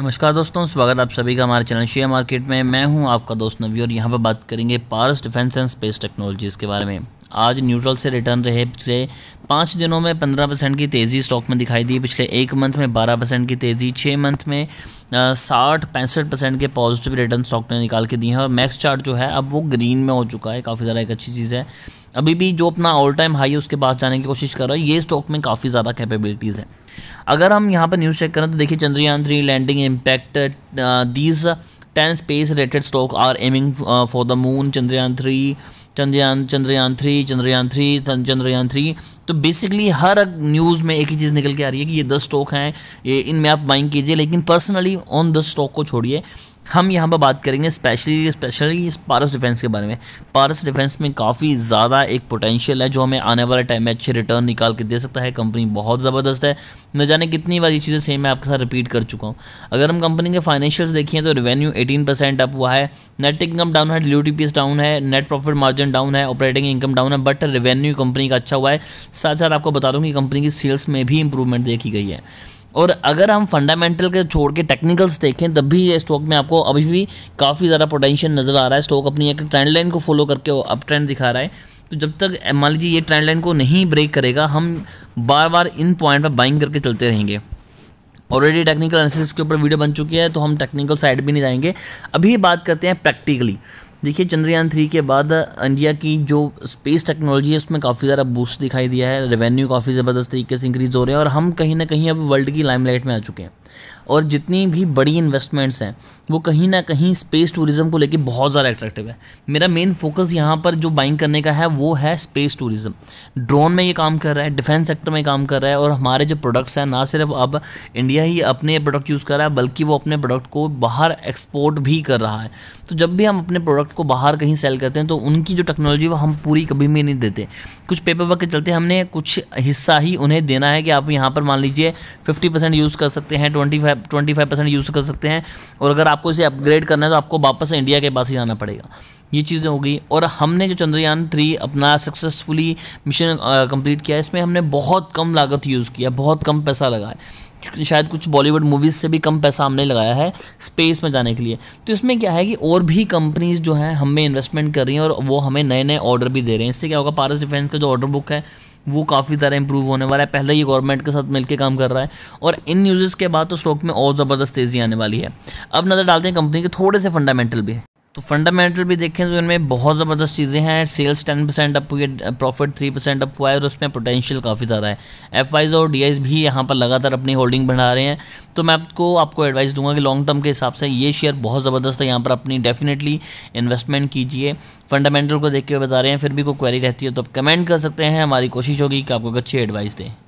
नमस्कार दोस्तों स्वागत आप सभी का हमारे चैनल शेयर मार्केट में मैं हूं आपका दोस्त नवी और यहां पर बात करेंगे Paras defence and space technologies के बारे में आज न्यूट्रल से रिटर्न रहे पिछले पाँच दिनों में पंद्रह परसेंट की तेज़ी स्टॉक में दिखाई दी पिछले एक मंथ में बारह परसेंट की तेज़ी छः मंथ में साठ पैंसठ परसेंट के पॉजिटिव रिटर्न स्टॉक ने निकाल के दिए हैं और मैक्स चार्ट जो है अब वो ग्रीन में हो चुका है काफ़ी ज़्यादा एक अच्छी चीज़ है अभी भी जो अपना ऑल टाइम हाई है उसके पास जाने की कोशिश कर रहा है ये स्टॉक में काफ़ी ज़्यादा कैपेबिलिटीज़ है अगर हम यहाँ पर न्यूज़ चेक करें तो देखिए Chandrayaan three landing impact these ten space related stock are aiming for the moon Chandrayaan three Chandrayaan Chandrayaan three Chandrayaan three Chandrayaan three तो बेसिकली हर न्यूज़ में एक ही चीज़ निकल के आ रही है कि ये दस स्टॉक हैं ये इनमें आप बाइंग कीजिए लेकिन पर्सनली ऑन दस स्टॉक को छोड़िए हम यहाँ पर बात करेंगे स्पेशली स्पेशली इस पारस डिफेंस के बारे में पारस डिफेंस में काफ़ी ज़्यादा एक पोटेंशियल है जो हमें आने वाले टाइम में अच्छे रिटर्न निकाल के दे सकता है कंपनी बहुत ज़बरदस्त है न जाने कितनी बार ये चीज़ें सेम मैं आपके साथ रिपीट कर चुका हूँ अगर हम कंपनी के फाइनेंशियल्स देखें तो रेवेन्यू एटीन परसेंट अप हुआ है नेट इनकम डाउन है ड्यू टी डाउन है नेट प्रॉफिट मार्जिन डाउन है ऑपरेटिंग इनकम डाउन है बट रेवेन्यू कंपनी का अच्छा हुआ है साथ साथ आपको बता दूँ कि कंपनी की सेल्स में भी इंप्रूवमेंट देखी गई है और अगर हम फंडामेंटल के छोड़ के टेक्निकल्स देखें तब भी ये स्टॉक में आपको अभी भी काफ़ी ज़्यादा पोटेंशियल नज़र आ रहा है स्टॉक अपनी एक ट्रेंड लाइन को फॉलो करके अप ट्रेंड दिखा रहा है तो जब तक मान लीजिए ये ट्रेंड लाइन को नहीं ब्रेक करेगा हम बार बार इन पॉइंट पर बाइंग करके चलते रहेंगे ऑलरेडी टेक्निकल एनालिसिस के ऊपर वीडियो बन चुकी है तो हम टेक्निकल साइड भी नहीं जाएंगे अभी बात करते हैं प्रैक्टिकली देखिए चंद्रयान थ्री के बाद इंडिया की जो स्पेस टेक्नोलॉजी है उसमें काफ़ी ज़्यादा बूस्ट दिखाई दिया है रेवेन्यू काफ़ी ज़बरदस्त तरीके से इंक्रीज़ हो रहे हैं और हम कहीं ना कहीं अब वर्ल्ड की लाइमलाइट में आ चुके हैं और जितनी भी बड़ी इन्वेस्टमेंट्स हैं वो कहीं ना कहीं स्पेस टूरिज़्म को लेके बहुत ज़्यादा अट्रैक्टिव है मेरा मेन फोकस यहाँ पर जो बाइंग करने का है वो है स्पेस टूरिज़्म ड्रोन में ये काम कर रहा है डिफेंस सेक्टर में काम कर रहा है और हमारे जो प्रोडक्ट्स हैं ना सिर्फ अब इंडिया ही अपने प्रोडक्ट यूज़ कर रहा है बल्कि वो अपने प्रोडक्ट को बाहर एक्सपोर्ट भी कर रहा है तो जब भी हम अपने प्रोडक्ट को बाहर कहीं सेल करते हैं तो उनकी जो टेक्नोलॉजी वो हम पूरी कभी भी नहीं देते कुछ पेपर वर्क के चलते हमने कुछ हिस्सा ही उन्हें देना है कि आप यहाँ पर मान लीजिए फिफ्टी यूज़ कर सकते हैं twenty five twenty five percent use कर सकते हैं और अगर आपको इसे अपग्रेड करना है तो आपको वापस इंडिया के पास ही आना पड़ेगा ये चीज़ें हो गई और हमने जो चंद्रयान थ्री अपना सक्सेसफुली मिशन कंप्लीट किया है इसमें हमने बहुत कम लागत यूज़ किया बहुत कम पैसा लगा है शायद कुछ बॉलीवुड मूवीज़ से भी कम पैसा हमने लगाया है स्पेस में जाने के लिए तो इसमें क्या है कि और भी कंपनीज़ जो हैं हमें इन्वेस्टमेंट कर रही हैं और वो हमें नए नए ऑर्डर भी दे रहे हैं इससे क्या होगा पारस डिफेंस का जो ऑर्डर बुक है वो काफ़ी ज़्यादा इंप्रूव होने वाला है पहले ही गवर्नमेंट के साथ मिलकर काम कर रहा है और इन न्यूज़ के बाद तो स्टॉक में और ज़बरदस्त तेज़ी आने वाली है अब नज़र डालते हैं कंपनी के थोड़े से फंडामेंटल भी तो फंडामेंटल भी देखें तो इनमें बहुत ज़बरदस्त चीज़ें हैं सेल्स टेन परसेंट अप हुई प्रॉफिट थ्री परसेंट अप हुआ है और उसमें पोटेंशियल काफ़ी ज़्यादा है एफ और डी भी यहाँ पर लगातार अपनी होल्डिंग बढ़ा रहे हैं तो मैं आपको आपको एडवाइस दूंगा कि लॉन्ग टर्म के हिसाब से ये शेयर बहुत ज़बरदस्त है यहाँ पर अपनी डेफिनेटली इन्वेस्टमेंट कीजिए फंडामेंटल को देख के बता रहे हैं फिर भी कोई क्वेरी रहती है तो आप कमेंट कर सकते हैं हमारी कोशिश होगी कि आपको अच्छी एडवाइस दें